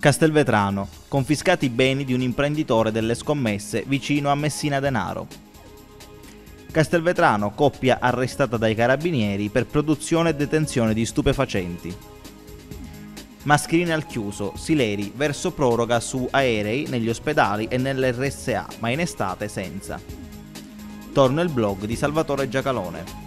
Castelvetrano, confiscati i beni di un imprenditore delle scommesse vicino a Messina Denaro. Castelvetrano, coppia arrestata dai carabinieri per produzione e detenzione di stupefacenti. Mascherine al chiuso, Sileri verso proroga su aerei, negli ospedali e nell'RSA, ma in estate senza. Torno il blog di Salvatore Giacalone.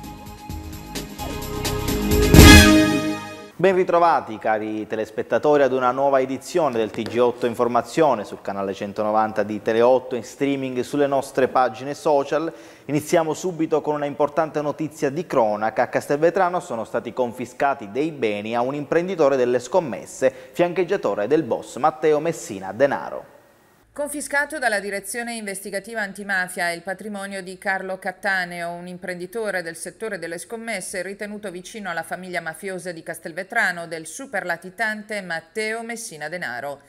Ben ritrovati cari telespettatori ad una nuova edizione del TG8 Informazione sul canale 190 di Tele8 in streaming sulle nostre pagine social. Iniziamo subito con una importante notizia di cronaca. A Castelvetrano sono stati confiscati dei beni a un imprenditore delle scommesse, fiancheggiatore del boss Matteo Messina Denaro. Confiscato dalla direzione investigativa antimafia il patrimonio di Carlo Cattaneo, un imprenditore del settore delle scommesse ritenuto vicino alla famiglia mafiosa di Castelvetrano del superlatitante Matteo Messina Denaro.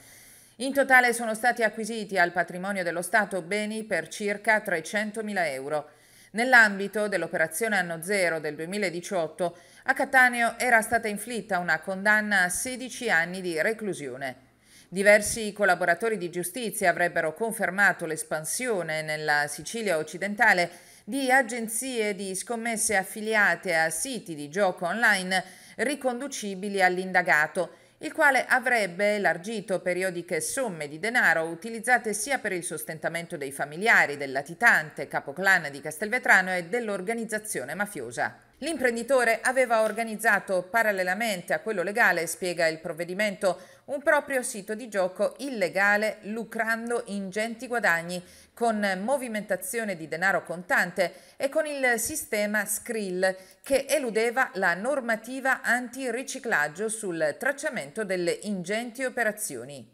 In totale sono stati acquisiti al patrimonio dello Stato beni per circa 300.000 euro. Nell'ambito dell'operazione anno zero del 2018, a Cattaneo era stata inflitta una condanna a 16 anni di reclusione. Diversi collaboratori di giustizia avrebbero confermato l'espansione nella Sicilia occidentale di agenzie di scommesse affiliate a siti di gioco online riconducibili all'indagato, il quale avrebbe elargito periodiche somme di denaro utilizzate sia per il sostentamento dei familiari del latitante capoclan di Castelvetrano e dell'organizzazione mafiosa. L'imprenditore aveva organizzato parallelamente a quello legale, spiega il provvedimento, un proprio sito di gioco illegale lucrando ingenti guadagni con movimentazione di denaro contante e con il sistema Skrill che eludeva la normativa antiriciclaggio sul tracciamento delle ingenti operazioni.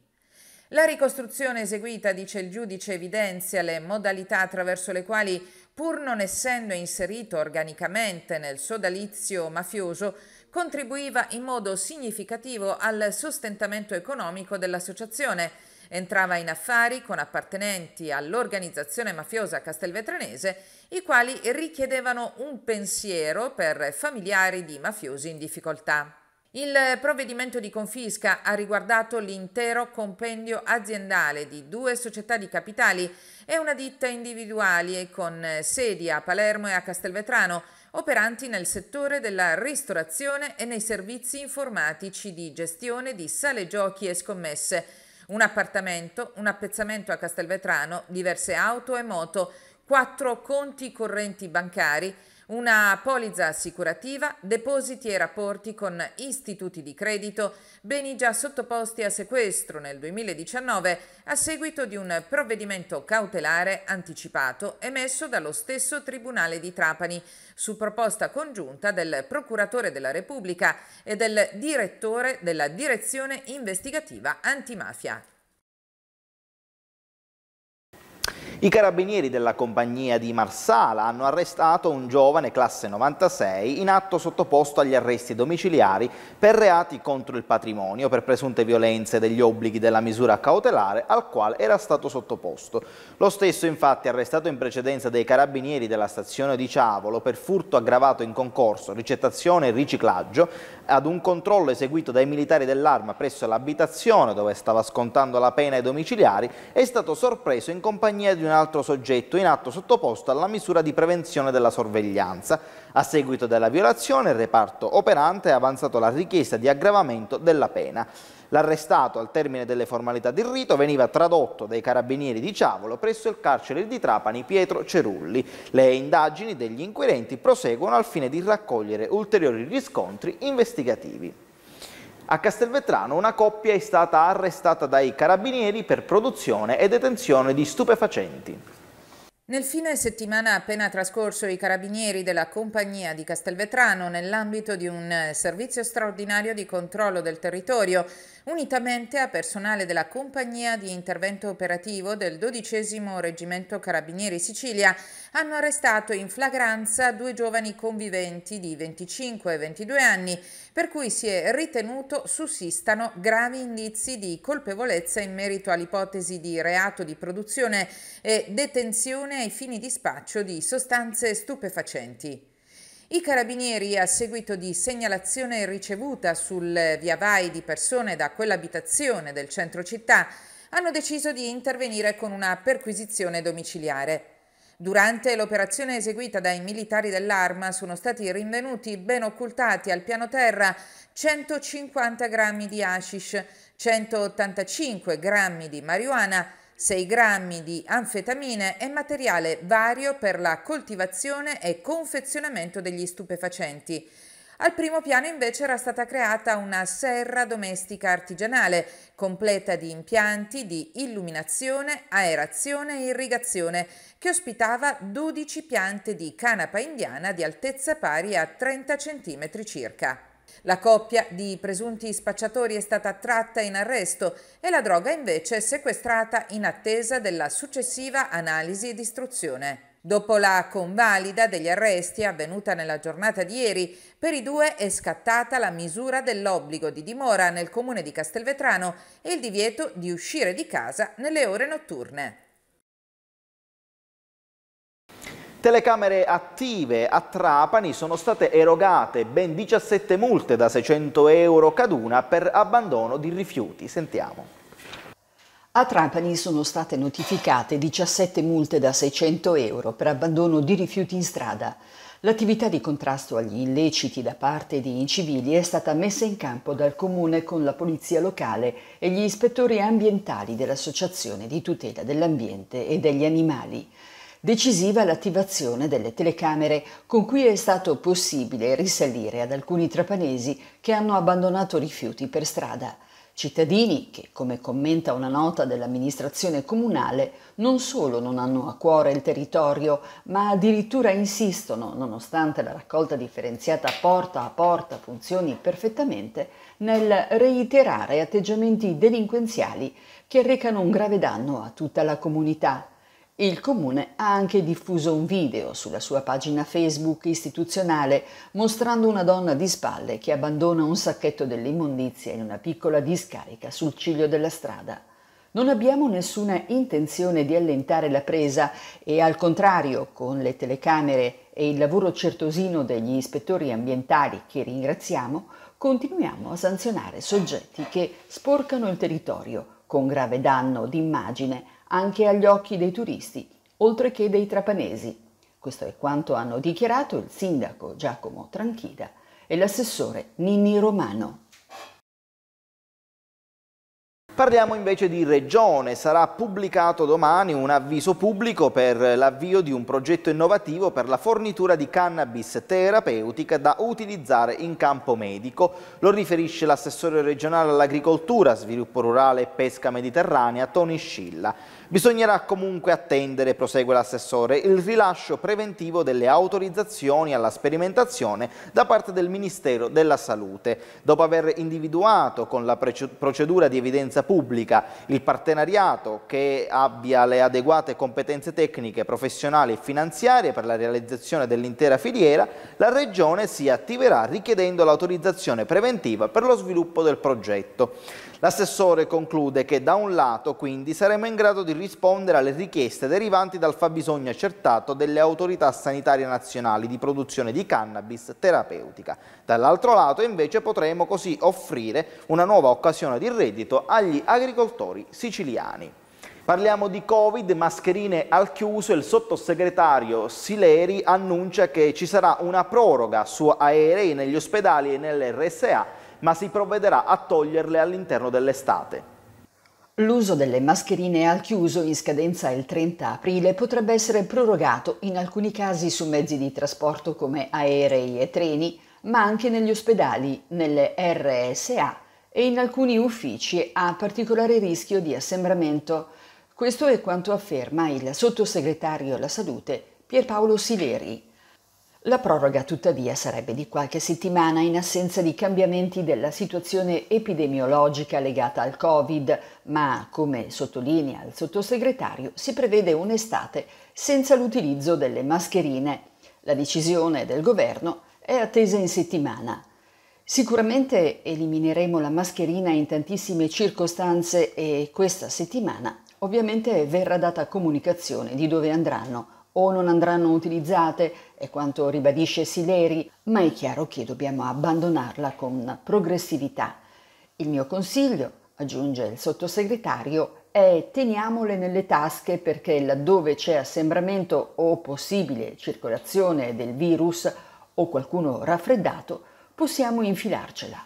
La ricostruzione eseguita, dice il giudice, evidenzia le modalità attraverso le quali pur non essendo inserito organicamente nel sodalizio mafioso, contribuiva in modo significativo al sostentamento economico dell'associazione. Entrava in affari con appartenenti all'organizzazione mafiosa castelvetranese, i quali richiedevano un pensiero per familiari di mafiosi in difficoltà. Il provvedimento di confisca ha riguardato l'intero compendio aziendale di due società di capitali e una ditta individuali con sedi a Palermo e a Castelvetrano, operanti nel settore della ristorazione e nei servizi informatici di gestione di sale giochi e scommesse, un appartamento, un appezzamento a Castelvetrano, diverse auto e moto, quattro conti correnti bancari, una polizza assicurativa, depositi e rapporti con istituti di credito, beni già sottoposti a sequestro nel 2019 a seguito di un provvedimento cautelare anticipato emesso dallo stesso Tribunale di Trapani su proposta congiunta del Procuratore della Repubblica e del Direttore della Direzione Investigativa Antimafia. I carabinieri della compagnia di Marsala hanno arrestato un giovane classe 96 in atto sottoposto agli arresti domiciliari per reati contro il patrimonio, per presunte violenze degli obblighi della misura cautelare al quale era stato sottoposto. Lo stesso infatti arrestato in precedenza dei carabinieri della stazione di Ciavolo per furto aggravato in concorso, ricettazione e riciclaggio ad un controllo eseguito dai militari dell'arma presso l'abitazione dove stava scontando la pena ai domiciliari è stato sorpreso in compagnia di una un altro soggetto in atto sottoposto alla misura di prevenzione della sorveglianza. A seguito della violazione, il reparto operante ha avanzato la richiesta di aggravamento della pena. L'arrestato, al termine delle formalità del rito, veniva tradotto dai carabinieri di Ciavolo presso il carcere di Trapani Pietro Cerulli. Le indagini degli inquirenti proseguono al fine di raccogliere ulteriori riscontri investigativi. A Castelvetrano una coppia è stata arrestata dai carabinieri per produzione e detenzione di stupefacenti. Nel fine settimana appena trascorso i carabinieri della compagnia di Castelvetrano nell'ambito di un eh, servizio straordinario di controllo del territorio unitamente a personale della compagnia di intervento operativo del 12 Reggimento Carabinieri Sicilia hanno arrestato in flagranza due giovani conviventi di 25 e 22 anni per cui si è ritenuto sussistano gravi indizi di colpevolezza in merito all'ipotesi di reato di produzione e detenzione ai fini di spaccio di sostanze stupefacenti. I carabinieri, a seguito di segnalazione ricevuta sul via vai di persone da quell'abitazione del centro città, hanno deciso di intervenire con una perquisizione domiciliare. Durante l'operazione eseguita dai militari dell'arma sono stati rinvenuti ben occultati al piano terra 150 grammi di hashish, 185 grammi di marijuana, 6 grammi di anfetamine e materiale vario per la coltivazione e confezionamento degli stupefacenti. Al primo piano invece era stata creata una serra domestica artigianale, completa di impianti di illuminazione, aerazione e irrigazione, che ospitava 12 piante di canapa indiana di altezza pari a 30 cm circa. La coppia di presunti spacciatori è stata tratta in arresto e la droga invece sequestrata in attesa della successiva analisi ed istruzione. Dopo la convalida degli arresti avvenuta nella giornata di ieri, per i due è scattata la misura dell'obbligo di dimora nel comune di Castelvetrano e il divieto di uscire di casa nelle ore notturne. Telecamere attive a Trapani sono state erogate ben 17 multe da 600 euro caduna per abbandono di rifiuti. Sentiamo. A Trapani sono state notificate 17 multe da 600 euro per abbandono di rifiuti in strada. L'attività di contrasto agli illeciti da parte di incivili è stata messa in campo dal comune con la polizia locale e gli ispettori ambientali dell'Associazione di tutela dell'ambiente e degli animali. Decisiva l'attivazione delle telecamere con cui è stato possibile risalire ad alcuni trapanesi che hanno abbandonato rifiuti per strada. Cittadini che, come commenta una nota dell'amministrazione comunale, non solo non hanno a cuore il territorio, ma addirittura insistono, nonostante la raccolta differenziata porta a porta funzioni perfettamente, nel reiterare atteggiamenti delinquenziali che recano un grave danno a tutta la comunità. Il comune ha anche diffuso un video sulla sua pagina Facebook istituzionale mostrando una donna di spalle che abbandona un sacchetto dell'immondizia in una piccola discarica sul ciglio della strada. Non abbiamo nessuna intenzione di allentare la presa e al contrario, con le telecamere e il lavoro certosino degli ispettori ambientali che ringraziamo, continuiamo a sanzionare soggetti che sporcano il territorio con grave danno d'immagine anche agli occhi dei turisti, oltre che dei trapanesi. Questo è quanto hanno dichiarato il sindaco Giacomo Tranchida e l'assessore Nini Romano. Parliamo invece di Regione, sarà pubblicato domani un avviso pubblico per l'avvio di un progetto innovativo per la fornitura di cannabis terapeutica da utilizzare in campo medico. Lo riferisce l'assessore regionale all'agricoltura, sviluppo rurale e pesca mediterranea Tony Scilla. Bisognerà comunque attendere, prosegue l'assessore, il rilascio preventivo delle autorizzazioni alla sperimentazione da parte del Ministero della Salute, dopo aver individuato con la procedura di evidenza pubblica il partenariato che abbia le adeguate competenze tecniche, professionali e finanziarie per la realizzazione dell'intera filiera, la Regione si attiverà richiedendo l'autorizzazione preventiva per lo sviluppo del progetto. L'assessore conclude che da un lato quindi saremo in grado di rispondere alle richieste derivanti dal fabbisogno accertato delle autorità sanitarie nazionali di produzione di cannabis terapeutica. Dall'altro lato invece potremo così offrire una nuova occasione di reddito agli agricoltori siciliani. Parliamo di Covid, mascherine al chiuso, il sottosegretario Sileri annuncia che ci sarà una proroga su aerei negli ospedali e nell'RSA ma si provvederà a toglierle all'interno dell'estate. L'uso delle mascherine al chiuso in scadenza il 30 aprile potrebbe essere prorogato in alcuni casi su mezzi di trasporto come aerei e treni, ma anche negli ospedali, nelle RSA e in alcuni uffici a particolare rischio di assembramento. Questo è quanto afferma il sottosegretario alla salute Pierpaolo Sileri. La proroga tuttavia sarebbe di qualche settimana in assenza di cambiamenti della situazione epidemiologica legata al Covid, ma come sottolinea il sottosegretario si prevede un'estate senza l'utilizzo delle mascherine. La decisione del governo è attesa in settimana. Sicuramente elimineremo la mascherina in tantissime circostanze e questa settimana ovviamente verrà data comunicazione di dove andranno o non andranno utilizzate, è quanto ribadisce Sileri, ma è chiaro che dobbiamo abbandonarla con progressività. Il mio consiglio, aggiunge il sottosegretario, è teniamole nelle tasche perché laddove c'è assembramento o possibile circolazione del virus o qualcuno raffreddato, possiamo infilarcela.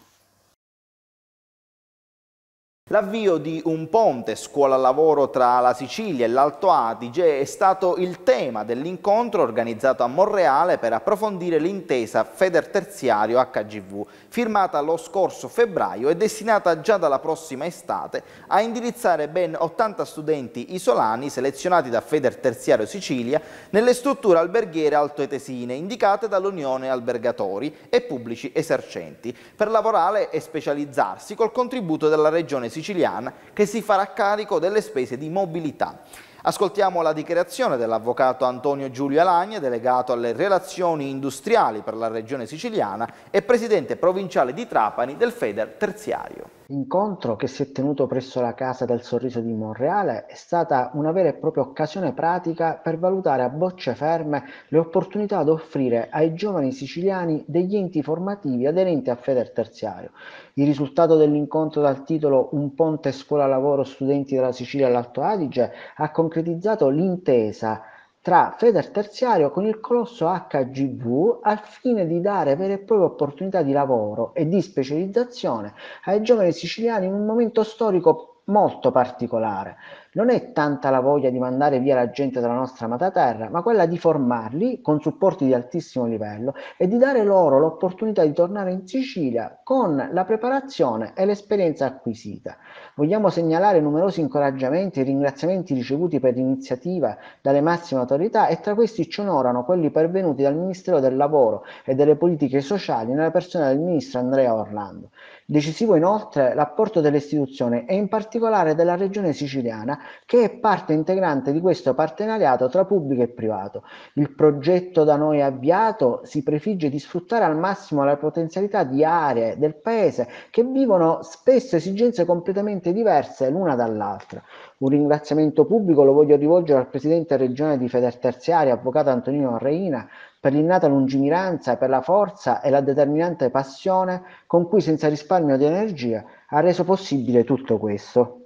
L'avvio di un ponte scuola-lavoro tra la Sicilia e l'Alto Adige è stato il tema dell'incontro organizzato a Monreale per approfondire l'intesa Feder Terziario HGV, firmata lo scorso febbraio e destinata già dalla prossima estate a indirizzare ben 80 studenti isolani selezionati da Feder Terziario Sicilia nelle strutture alberghiere altoetesine indicate dall'Unione Albergatori e pubblici esercenti per lavorare e specializzarsi col contributo della Regione siciliana che si farà carico delle spese di mobilità. Ascoltiamo la dichiarazione dell'avvocato Antonio Giulio Alagna, delegato alle relazioni industriali per la regione siciliana e presidente provinciale di Trapani del FEDER terziario. L'incontro, che si è tenuto presso la Casa del Sorriso di Monreale, è stata una vera e propria occasione pratica per valutare a bocce ferme le opportunità da offrire ai giovani siciliani degli enti formativi aderenti a Feder Terziario. Il risultato dell'incontro dal titolo Un ponte scuola-lavoro studenti dalla Sicilia all'Alto Adige ha concretizzato l'intesa tra Feder Terziario con il colosso HGV al fine di dare vere e proprie opportunità di lavoro e di specializzazione ai giovani siciliani in un momento storico molto particolare non è tanta la voglia di mandare via la gente dalla nostra amata terra, ma quella di formarli con supporti di altissimo livello e di dare loro l'opportunità di tornare in Sicilia con la preparazione e l'esperienza acquisita. Vogliamo segnalare numerosi incoraggiamenti e ringraziamenti ricevuti per l'iniziativa dalle massime autorità e tra questi ci onorano quelli pervenuti dal Ministero del Lavoro e delle Politiche Sociali nella persona del Ministro Andrea Orlando. Decisivo inoltre l'apporto dell'istituzione e in particolare della regione siciliana che è parte integrante di questo partenariato tra pubblico e privato. Il progetto da noi avviato si prefigge di sfruttare al massimo la potenzialità di aree del paese che vivono spesso esigenze completamente diverse l'una dall'altra. Un ringraziamento pubblico lo voglio rivolgere al Presidente regionale di Federterziaria, Avvocato Antonino Reina, per l'innata lungimiranza, per la forza e la determinante passione con cui senza risparmio di energia ha reso possibile tutto questo.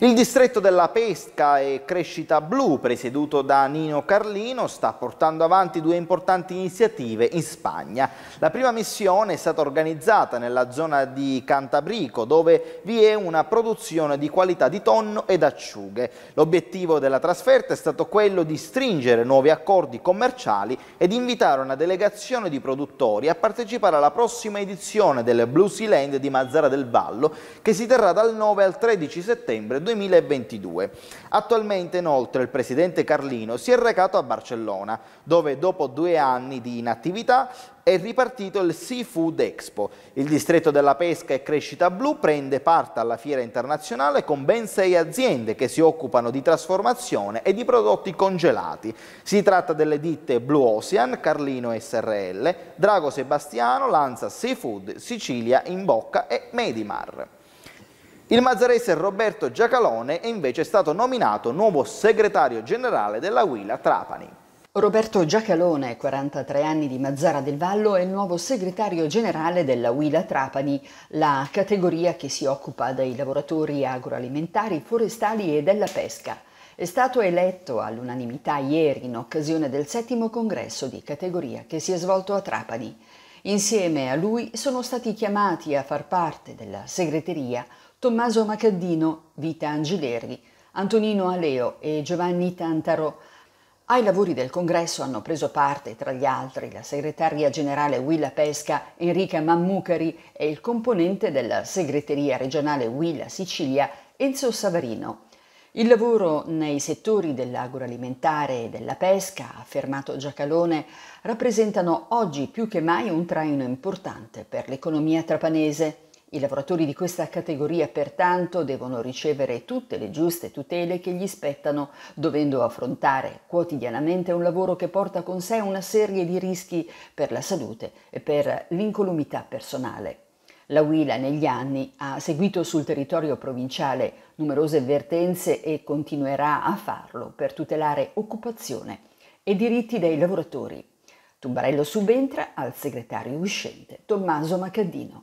Il distretto della pesca e crescita blu, presieduto da Nino Carlino, sta portando avanti due importanti iniziative in Spagna. La prima missione è stata organizzata nella zona di Cantabrico, dove vi è una produzione di qualità di tonno ed acciughe. L'obiettivo della trasferta è stato quello di stringere nuovi accordi commerciali ed invitare una delegazione di produttori a partecipare alla prossima edizione del Blue Sea Land di Mazzara del Vallo, che si terrà dal 9 al 13 settembre 2022. Attualmente inoltre il presidente Carlino si è recato a Barcellona, dove dopo due anni di inattività è ripartito il Seafood Expo. Il distretto della pesca e crescita blu prende parte alla fiera internazionale con ben sei aziende che si occupano di trasformazione e di prodotti congelati. Si tratta delle ditte Blue Ocean, Carlino SRL, Drago Sebastiano, Lanza Seafood, Sicilia in Bocca e Medimar. Il mazzarese Roberto Giacalone è invece stato nominato nuovo segretario generale della Huila Trapani. Roberto Giacalone, 43 anni di Mazzara del Vallo, è il nuovo segretario generale della Huila Trapani, la categoria che si occupa dei lavoratori agroalimentari, forestali e della pesca. È stato eletto all'unanimità ieri in occasione del settimo congresso di categoria che si è svolto a Trapani. Insieme a lui sono stati chiamati a far parte della segreteria Tommaso Macaddino, Vita Angileri, Antonino Aleo e Giovanni Tantaro. Ai lavori del congresso hanno preso parte, tra gli altri, la segretaria generale Willa Pesca Enrica Mammucari e il componente della segreteria regionale Willa Sicilia Enzo Savarino. Il lavoro nei settori dell'agroalimentare e della pesca, ha affermato Giacalone, rappresentano oggi più che mai un traino importante per l'economia trapanese. I lavoratori di questa categoria pertanto devono ricevere tutte le giuste tutele che gli spettano, dovendo affrontare quotidianamente un lavoro che porta con sé una serie di rischi per la salute e per l'incolumità personale. La Huila negli anni ha seguito sul territorio provinciale numerose vertenze e continuerà a farlo per tutelare occupazione e diritti dei lavoratori. Tumbarello subentra al segretario uscente Tommaso Macaddino.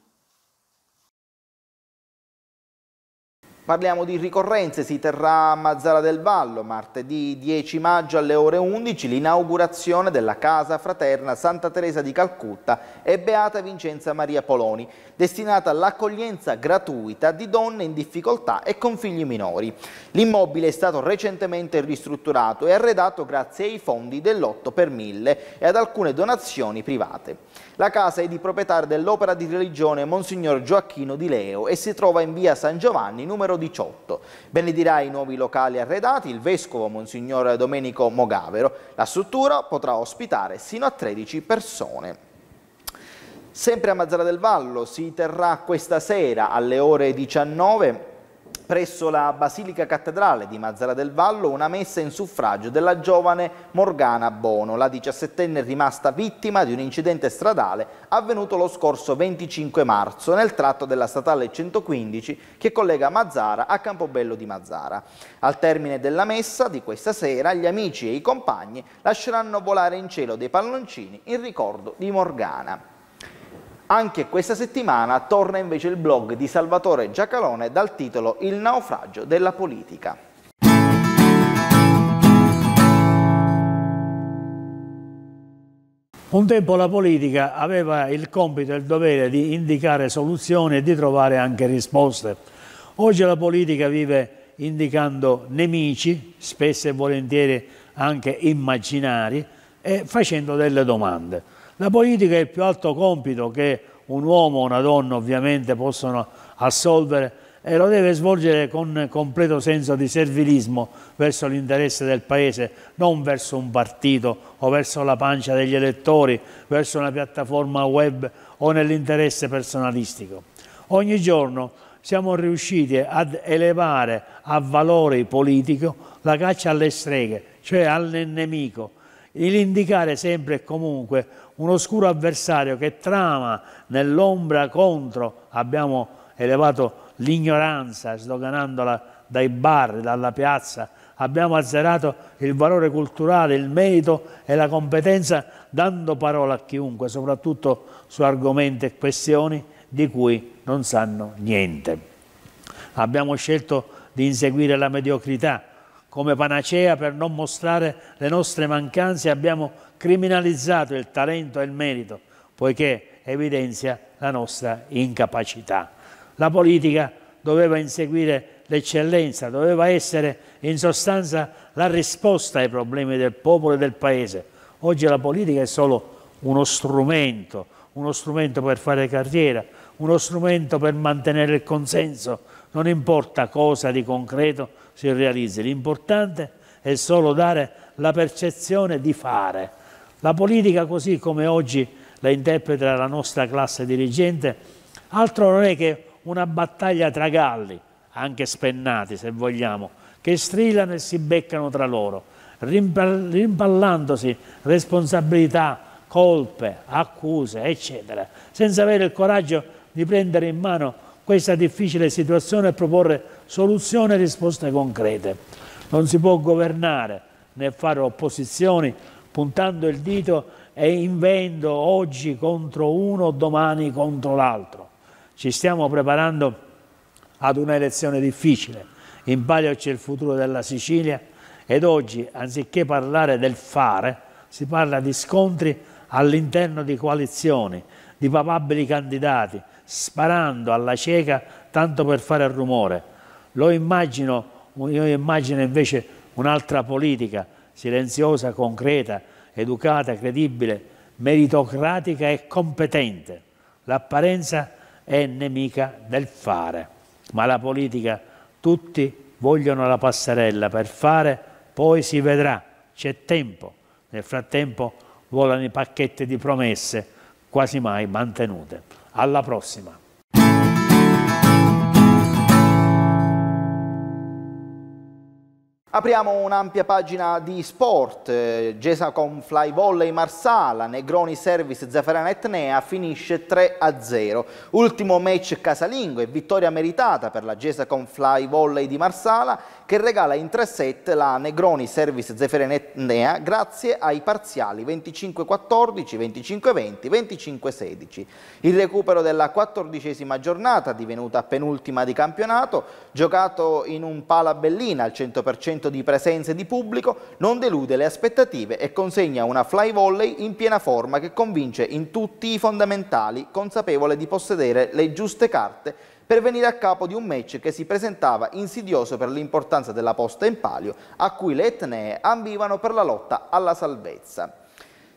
Parliamo di ricorrenze, si terrà a Mazzara del Vallo martedì 10 maggio alle ore 11 l'inaugurazione della Casa Fraterna Santa Teresa di Calcutta e Beata Vincenza Maria Poloni, destinata all'accoglienza gratuita di donne in difficoltà e con figli minori. L'immobile è stato recentemente ristrutturato e arredato grazie ai fondi dell'otto per 1000 e ad alcune donazioni private. La casa è di proprietà dell'opera di religione Monsignor Gioacchino di Leo e si trova in via San Giovanni numero 18. Benedirà i nuovi locali arredati il vescovo Monsignor Domenico Mogavero. La struttura potrà ospitare sino a 13 persone. Sempre a Mazzara del Vallo si terrà questa sera alle ore 19 presso la Basilica Cattedrale di Mazzara del Vallo una messa in suffragio della giovane Morgana Bono, la diciassettenne rimasta vittima di un incidente stradale avvenuto lo scorso 25 marzo nel tratto della statale 115 che collega Mazzara a Campobello di Mazzara. Al termine della messa di questa sera gli amici e i compagni lasceranno volare in cielo dei palloncini in ricordo di Morgana. Anche questa settimana torna invece il blog di Salvatore Giacalone dal titolo Il naufragio della politica. Un tempo la politica aveva il compito e il dovere di indicare soluzioni e di trovare anche risposte. Oggi la politica vive indicando nemici, spesso e volentieri anche immaginari, e facendo delle domande. La politica è il più alto compito che un uomo o una donna ovviamente possono assolvere e lo deve svolgere con completo senso di servilismo verso l'interesse del Paese, non verso un partito o verso la pancia degli elettori, verso una piattaforma web o nell'interesse personalistico. Ogni giorno siamo riusciti ad elevare a valore politico la caccia alle streghe, cioè al nemico, l'indicare sempre e comunque un oscuro avversario che trama nell'ombra contro, abbiamo elevato l'ignoranza sdoganandola dai bar, dalla piazza, abbiamo azzerato il valore culturale, il merito e la competenza dando parola a chiunque, soprattutto su argomenti e questioni di cui non sanno niente. Abbiamo scelto di inseguire la mediocrità come panacea per non mostrare le nostre mancanze, abbiamo criminalizzato il talento e il merito, poiché evidenzia la nostra incapacità. La politica doveva inseguire l'eccellenza, doveva essere in sostanza la risposta ai problemi del popolo e del paese. Oggi la politica è solo uno strumento, uno strumento per fare carriera, uno strumento per mantenere il consenso, non importa cosa di concreto si realizzi, l'importante è solo dare la percezione di fare. La politica così come oggi la interpreta la nostra classe dirigente, altro non è che una battaglia tra galli, anche spennati se vogliamo, che strillano e si beccano tra loro, rimpallandosi responsabilità, colpe, accuse, eccetera, senza avere il coraggio di prendere in mano questa difficile situazione e proporre soluzioni e risposte concrete. Non si può governare né fare opposizioni puntando il dito e invendo oggi contro uno, domani contro l'altro. Ci stiamo preparando ad un'elezione difficile, in palio c'è il futuro della Sicilia ed oggi, anziché parlare del fare, si parla di scontri all'interno di coalizioni, di papabili candidati, sparando alla cieca tanto per fare rumore. Lo immagino, io immagino invece un'altra politica, silenziosa, concreta, educata, credibile, meritocratica e competente. L'apparenza è nemica del fare, ma la politica tutti vogliono la passerella per fare, poi si vedrà, c'è tempo. Nel frattempo volano i pacchetti di promesse quasi mai mantenute. Alla prossima! Apriamo un'ampia pagina di sport, Gesacom Fly Volley Marsala, Negroni Service Zafferana Etnea finisce 3-0. Ultimo match casalingo e vittoria meritata per la Gesacom Fly Volley di Marsala che regala in tre set la Negroni Service Zefere Nea grazie ai parziali 25-14, 25-20, 25-16. Il recupero della quattordicesima giornata, divenuta penultima di campionato, giocato in un pala bellina al 100% di presenze di pubblico, non delude le aspettative e consegna una fly volley in piena forma che convince in tutti i fondamentali, consapevole di possedere le giuste carte per venire a capo di un match che si presentava insidioso per l'importanza della posta in palio a cui le etnee ambivano per la lotta alla salvezza.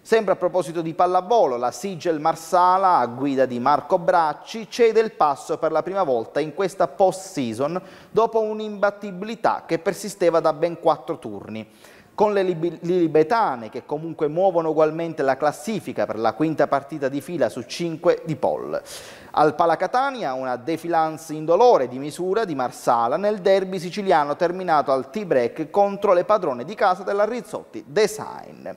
Sempre a proposito di pallavolo, la Sigel Marsala, a guida di Marco Bracci, cede il passo per la prima volta in questa post-season dopo un'imbattibilità che persisteva da ben quattro turni con le Libetane che comunque muovono ugualmente la classifica per la quinta partita di fila su 5 di Poll. Al Palacatania una defilance indolore di misura di Marsala nel derby siciliano terminato al t-break contro le padrone di casa della Rizzotti Design.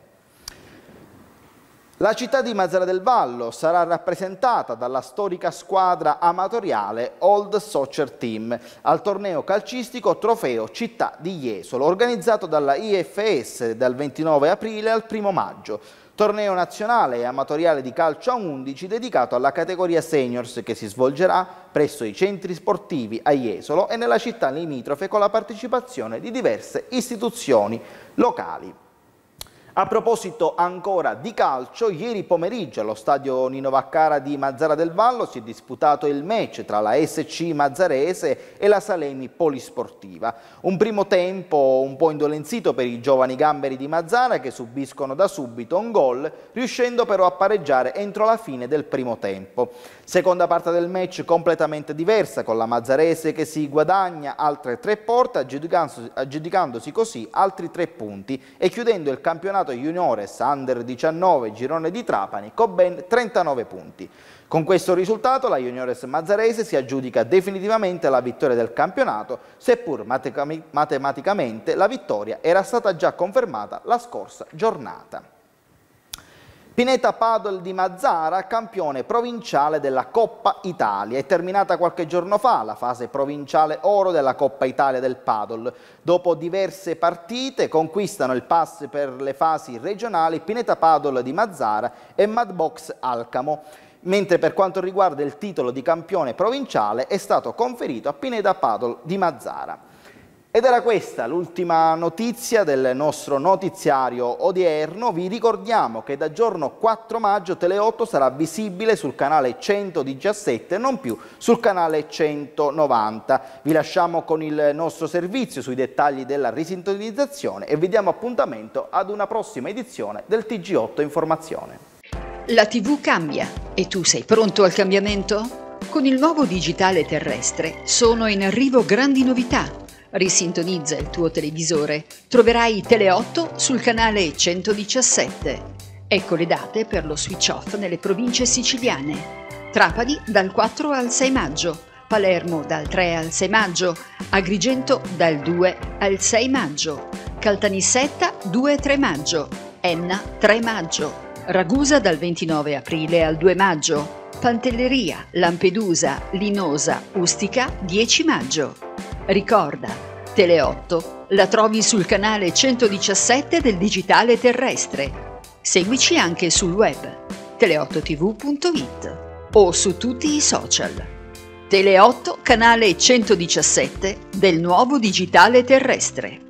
La città di Mazzara del Vallo sarà rappresentata dalla storica squadra amatoriale Old Soccer Team al torneo calcistico Trofeo Città di Jesolo, organizzato dalla IFS dal 29 aprile al 1 maggio. Torneo nazionale e amatoriale di calcio a 11 dedicato alla categoria seniors che si svolgerà presso i centri sportivi a Jesolo e nella città limitrofe con la partecipazione di diverse istituzioni locali. A proposito ancora di calcio, ieri pomeriggio allo stadio Nino Vaccara di Mazzara del Vallo si è disputato il match tra la SC Mazzarese e la Salemi Polisportiva. Un primo tempo un po' indolenzito per i giovani gamberi di Mazzara che subiscono da subito un gol, riuscendo però a pareggiare entro la fine del primo tempo. Seconda parte del match completamente diversa con la Mazzarese che si guadagna altre tre porte aggiudicandosi così altri tre punti e chiudendo il campionato campionato juniores under 19 girone di Trapani con ben 39 punti. Con questo risultato la juniores mazzarese si aggiudica definitivamente la vittoria del campionato, seppur matematicamente la vittoria era stata già confermata la scorsa giornata. Pineta Padol di Mazzara, campione provinciale della Coppa Italia. È terminata qualche giorno fa la fase provinciale oro della Coppa Italia del Padol. Dopo diverse partite conquistano il pass per le fasi regionali Pineta Padol di Mazzara e Madbox Alcamo mentre per quanto riguarda il titolo di campione provinciale è stato conferito a Pineta Padol di Mazzara. Ed era questa l'ultima notizia del nostro notiziario odierno. Vi ricordiamo che da giorno 4 maggio Tele8 sarà visibile sul canale 117 non più sul canale 190. Vi lasciamo con il nostro servizio sui dettagli della risintonizzazione e vi diamo appuntamento ad una prossima edizione del TG8 Informazione. La TV cambia e tu sei pronto al cambiamento? Con il nuovo digitale terrestre sono in arrivo grandi novità Risintonizza il tuo televisore. Troverai Tele8 sul canale 117. Ecco le date per lo switch off nelle province siciliane. Trapani dal 4 al 6 maggio, Palermo dal 3 al 6 maggio, Agrigento dal 2 al 6 maggio, Caltanissetta 2 e 3 maggio, Enna 3 maggio, Ragusa dal 29 aprile al 2 maggio, Pantelleria, Lampedusa, Linosa, Ustica 10 maggio. Ricorda, Teleotto la trovi sul canale 117 del digitale terrestre. Seguici anche sul web teleottotv.it o su tutti i social. Teleotto canale 117 del nuovo digitale terrestre.